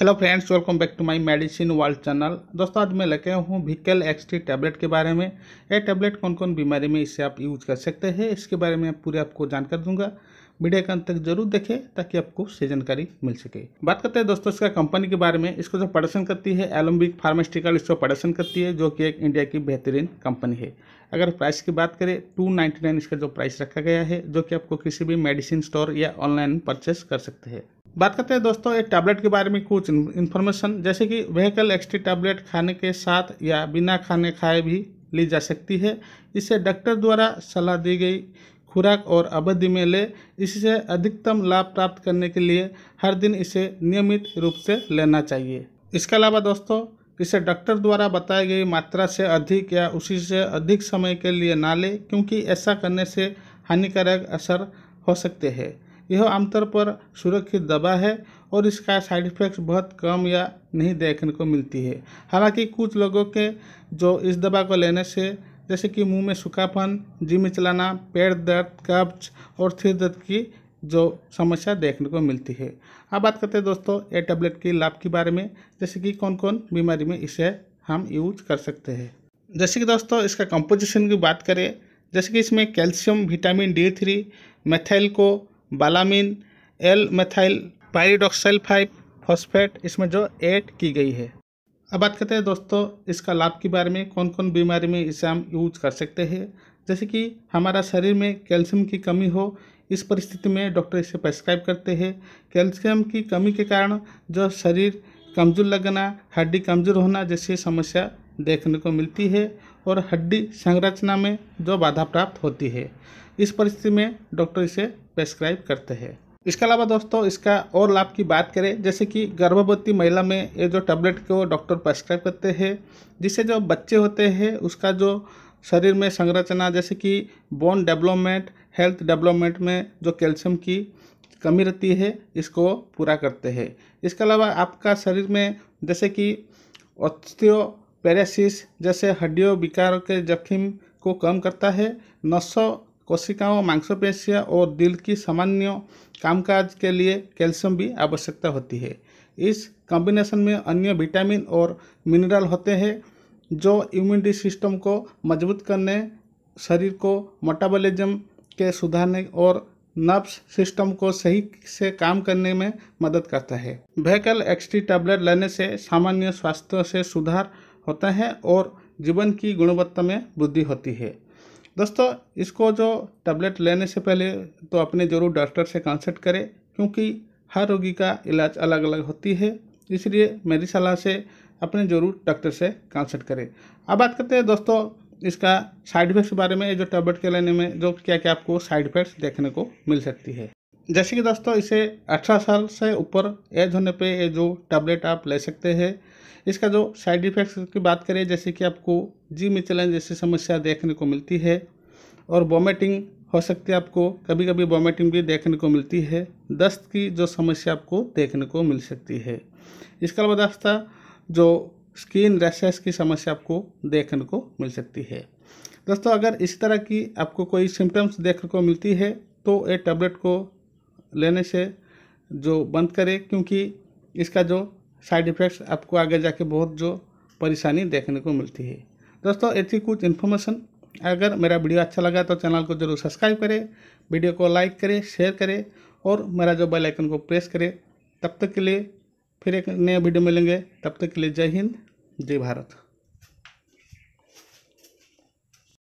hello friends welcome back to my medicine world channel दोस्तों आज मैं लेके आया हूँ एक्स एक्सटी टैबलेट के बारे में ये टैबलेट कौन कौन बीमारी में इसे आप यूज कर सकते हैं इसके बारे में पूरे आपको जानकर दूंगा वीडियो के अंत तक जरूर देखें ताकि आपको सही जानकारी मिल सके बात करते हैं दोस्तों इसका कंपनी के बारे में इसको जो प्रोडक्शन करती है एलम्बिक फार्मास्यूटिकल इसको प्रोडक्शन करती है जो कि एक इंडिया की बेहतरीन कंपनी है अगर प्राइस की बात करें टू नाइन इसका जो प्राइस रखा गया है जो कि आपको किसी भी मेडिसिन स्टोर या ऑनलाइन परचेस कर सकते हैं बात करते हैं दोस्तों एक टैबलेट के बारे में कुछ इन्फॉर्मेशन जैसे कि व्हीकल एक्सट्री टैबलेट खाने के साथ या बिना खाने खाए भी ली जा सकती है इसे डॉक्टर द्वारा सलाह दी गई खुराक और अवधि में ले इससे अधिकतम लाभ प्राप्त करने के लिए हर दिन इसे नियमित रूप से लेना चाहिए इसके अलावा दोस्तों इसे डॉक्टर द्वारा बताई गई मात्रा से अधिक या उसी से अधिक समय के लिए ना लें क्योंकि ऐसा करने से हानिकारक असर हो सकते हैं यह आमतौर पर सुरक्षित दवा है और इसका साइड इफ़ेक्ट्स बहुत कम या नहीं देखने को मिलती है हालांकि कुछ लोगों के जो इस दवा को लेने से जैसे कि मुंह में सूखापन जी में चलाना पेट दर्द कब्ज और सिर दर्द की जो समस्या देखने को मिलती है अब बात करते हैं दोस्तों ए टैबलेट के लाभ के बारे में जैसे कि कौन कौन बीमारी में इसे हम यूज कर सकते हैं जैसे कि दोस्तों इसका कंपोजिशन की बात करें जैसे कि इसमें calcium vitamin D three methylcobalamin L methyl pyridoxal five phosphate इसमें जो ऐड की गई है अब बात करते हैं दोस्तों इसका लाभ के बारे में कौन कौन बीमारी में इसे हम यूज कर सकते हैं जैसे कि हमारा शरीर में कैल्शियम की कमी हो इस परिस्थिति में डॉक्टर इसे प्रेस्क्राइब करते हैं कैल्शियम की कमी के कारण जो शरीर कमज़ोर लगना हड्डी कमज़ोर होना जैसी समस्या देखने को मिलती है और हड्डी संरचना में जो बाधा प्राप्त होती है इस परिस्थिति में डॉक्टर इसे प्रेस्क्राइब करते हैं इसके अलावा दोस्तों इसका और लाभ की बात करें जैसे कि गर्भवती महिला में ये जो टैबलेट को डॉक्टर प्रेस्क्राइब करते हैं जिससे जो बच्चे होते हैं उसका जो शरीर में संरचना जैसे कि बोन डेवलपमेंट हेल्थ डेवलपमेंट में जो कैल्शियम की कमी रहती है इसको पूरा करते हैं इसके अलावा आपका शरीर में जैसे कि ऑस्टियो पैरासिस जैसे हड्डियों विकारों के जोखिम को कम करता है नसों कोशिकाओं मांसपेशियाँ और दिल की सामान्य कामकाज के लिए कैल्शियम भी आवश्यकता होती है इस कॉम्बिनेशन में अन्य विटामिन और मिनरल होते हैं जो इम्यूनिटी सिस्टम को मजबूत करने शरीर को मोटाबोलिज्म के सुधारने और नर्व्स सिस्टम को सही से काम करने में मदद करता है वहकल एक्सटी टैबलेट लेने से सामान्य स्वास्थ्य से सुधार होते हैं और जीवन की गुणवत्ता में वृद्धि होती है दोस्तों इसको जो टैबलेट लेने से पहले तो अपने ज़रूर डॉक्टर से कंसल्ट करें क्योंकि हर रोगी का इलाज अलग अलग होती है इसलिए मेरी सलाह से अपने ज़रूर डॉक्टर से कंसल्ट करें अब बात करते हैं दोस्तों इसका साइड इफेक्ट्स के बारे में जो टैबलेट के लेने में जो क्या क्या आपको साइड इफेक्ट्स देखने को मिल सकती है जैसे कि दोस्तों इसे अठारह साल से ऊपर एज होने पर ये जो टैबलेट आप ले सकते हैं इसका जो साइड इफ़ेक्ट्स की बात करें जैसे कि आपको जी में चलन जैसी समस्या देखने को मिलती है और वॉमिटिंग हो सकती है आपको कभी कभी वॉमिटिंग भी देखने को मिलती है दस्त की जो समस्या आपको देखने को मिल सकती है इसके अलावा दस्ता जो स्किन रैसेस की समस्या आपको देखने को मिल सकती है दोस्तों अगर इस तरह की आपको कोई सिम्टम्स देखने को मिलती है तो ये टैबलेट को लेने से जो बंद करें क्योंकि इसका जो साइड इफ़ेक्ट्स आपको आगे जाके बहुत जो परेशानी देखने को मिलती है दोस्तों ऐसी कुछ इन्फॉर्मेशन अगर मेरा वीडियो अच्छा लगा तो चैनल को जरूर सब्सक्राइब करें वीडियो को लाइक करें शेयर करें और मेरा जो बेल आइकन को प्रेस करें तब तक के लिए फिर एक नया वीडियो मिलेंगे तब तक के लिए जय हिंद जय भारत